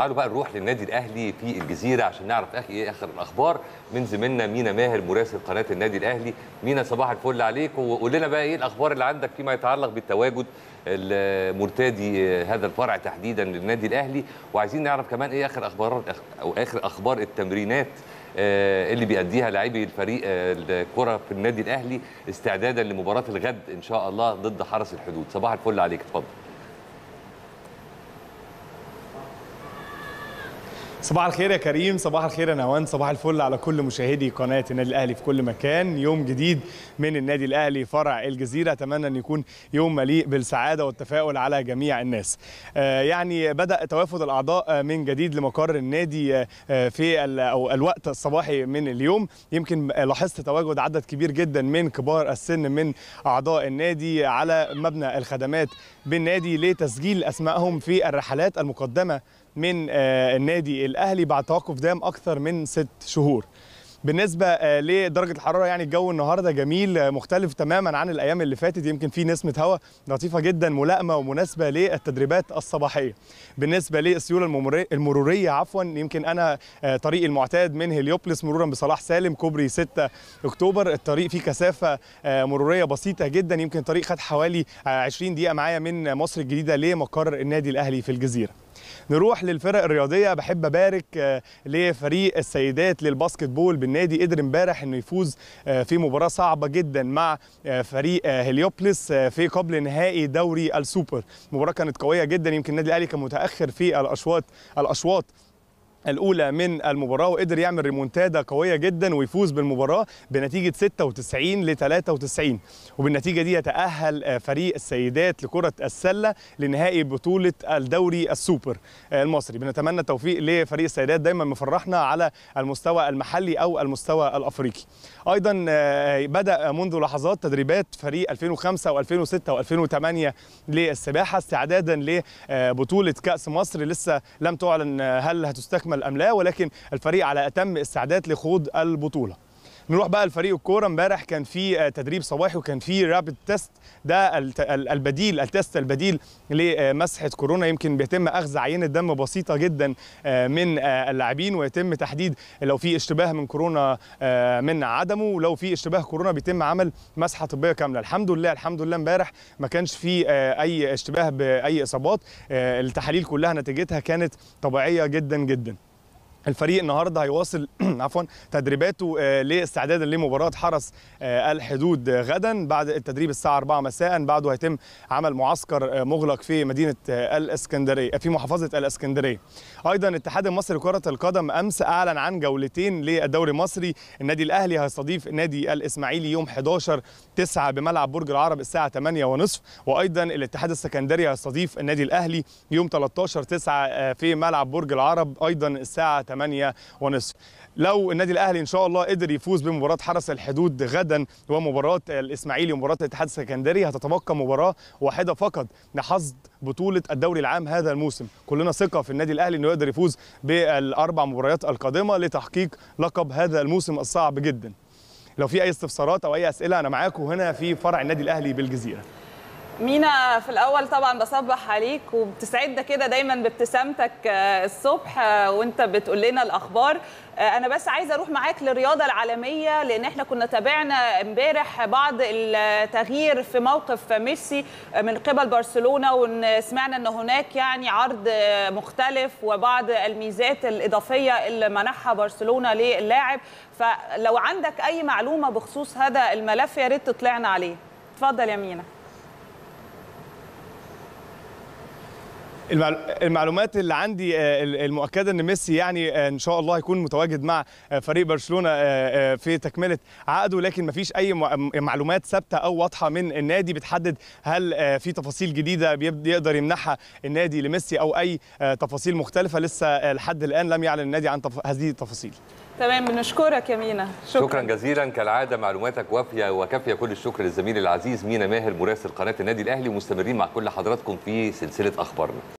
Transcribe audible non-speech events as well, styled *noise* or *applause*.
تعالوا بقى نروح للنادي الاهلي في الجزيره عشان نعرف اخي ايه اخر الاخبار من زميلنا مينا ماهر مراسل قناه النادي الاهلي مينا صباح الفل عليك وقول لنا بقى ايه الاخبار اللي عندك فيما يتعلق بالتواجد المرتدي هذا الفرع تحديدا للنادي الاهلي وعايزين نعرف كمان ايه اخر اخبار او اخر اخبار التمرينات آه، اللي بيأديها لاعبي الفريق آه، الكره في النادي الاهلي استعدادا لمباراه الغد ان شاء الله ضد حرس الحدود صباح الفل عليك اتفضل صباح الخير يا كريم صباح الخير يا نوان صباح الفل على كل مشاهدي قناه النادي الاهلي في كل مكان يوم جديد من النادي الاهلي فرع الجزيره اتمنى ان يكون يوم مليء بالسعاده والتفاؤل على جميع الناس آه، يعني بدا توافد الاعضاء آه، من جديد لمقر النادي آه، في الوقت الصباحي من اليوم يمكن لاحظت تواجد عدد كبير جدا من كبار السن من اعضاء النادي على مبنى الخدمات بالنادي لتسجيل اسمائهم في الرحلات المقدمه من آه، النادي الاهلي بعد توقف دام اكثر من ست شهور بالنسبه آه، لدرجه الحراره يعني الجو النهارده جميل آه، مختلف تماما عن الايام اللي فاتت يمكن في نسمه هواء لطيفه جدا ملائمه ومناسبه للتدريبات الصباحيه بالنسبه للسيوله المروريه عفوا يمكن انا طريق المعتاد من هليوبلس مرورا بصلاح سالم كوبري 6 اكتوبر الطريق فيه كثافه مروريه بسيطه جدا يمكن الطريق خد حوالي 20 دقيقه معايا من مصر الجديده لمقر النادي الاهلي في الجزيره نروح للفرق الرياضيه بحب ابارك آه، لفريق السيدات للباسكت بول بالنادي قدر امبارح انه يفوز آه، في مباراه صعبه جدا مع آه، فريق هليوبلس في قبل نهائي دوري السوبر مباراه كانت قويه جدا يمكن النادي الاهلي كان متاخر في الاشواط الاشواط الاولى من المباراه وقدر يعمل ريمونتادا قويه جدا ويفوز بالمباراه بنتيجه 96 ل 93 وبالنتيجه دي يتاهل آه، فريق السيدات لكره السله لنهائي بطوله الدوري السوبر آه، المصري بنتمنى التوفيق لفريق السيدات دايما مفرحنا على المستوى المحلي او المستوى الافريقي ايضا آه، بدا منذ لحظات تدريبات فريق 2005 و2006 و2008 للسباحه استعدادا لبطوله كاس مصر لسه لم تعلن هل هتستكمل يكمل أم لا ولكن الفريق على أتم استعداد لخوض البطولة نروح بقى لفريق الكوره امبارح كان في آه، تدريب صباحي وكان في رابيد تيست ده البديل التيست البديل لمسحه كورونا يمكن بيتم اخذ عينه دم بسيطه جدا آه، من آه، اللاعبين ويتم تحديد لو في اشتباه من كورونا من عدمه ولو في اشتباه كورونا بيتم عمل مسحه طبيه كامله الحمد لله الحمد لله امبارح ما كانش في اي اشتباه باي اصابات التحاليل كلها نتيجتها كانت طبيعيه جدا جدا الفريق النهارده هيواصل *clears throat* عفوا تدريباته آه، لاستعدادا لمباراه حرس آه، الحدود غدا بعد التدريب الساعه 4 مساء بعده هيتم عمل معسكر آه، مغلق في مدينه الاسكندريه في محافظه الاسكندريه ايضا الاتحاد المصري لكره القدم امس اعلن عن جولتين للدوري المصري النادي الاهلي هيستضيف نادي الاسماعيلي يوم 11 9 بملعب برج العرب الساعه 8:30 وايضا الاتحاد السكندري هيستضيف النادي الاهلي يوم 13 9 في ملعب برج العرب ايضا الساعه 8 ونصف لو النادي الاهلي ان شاء الله قدر يفوز بمباراه حرس الحدود غدا ومباراه الاسماعيلي ومباراه الاتحاد السكندري هتتبقى مباراه واحده فقط لحصد بطوله الدوري العام هذا الموسم كلنا ثقه في النادي الاهلي انه يقدر يفوز بالاربع مباريات القادمه لتحقيق لقب هذا الموسم الصعب جدا لو في اي استفسارات او اي اسئله انا معاكم هنا في فرع النادي الاهلي بالجزيره مينا في الاول طبعا بصبح عليك وبتسعدنا كده دايما بابتسامتك آه، الصبح آه، وانت بتقول لنا الاخبار آه، انا بس عايزه اروح معاك للرياضه العالميه لان احنا كنا تابعنا امبارح بعض التغيير في موقف ميسي من قبل برشلونه وسمعنا ان هناك يعني عرض مختلف وبعض الميزات الاضافيه اللي منحها برشلونه للاعب فلو عندك اي معلومه بخصوص هذا الملف يا ريت تطلعنا عليه اتفضل يا مينا المعلومات اللي عندي آه، المؤكده ان ميسي يعني آه، ان شاء الله هيكون متواجد مع آه، فريق برشلونه في تكمله عقده لكن ما فيش اي معلومات ثابته او واضحه من النادي بتحدد هل في تفاصيل جديده يقدر يمنحها النادي لميسي او اي تفاصيل مختلفه لسه لحد الان لم يعلن النادي عن هذه التفاصيل تمام بنشكرك يا مينا شكرا, شكرا جزيلا كالعاده معلوماتك وافيه وكافيه كل الشكر للزميل العزيز مينا ماهر مراسل قناه النادي الاهلي ومستمرين مع كل حضراتكم في سلسله اخبارنا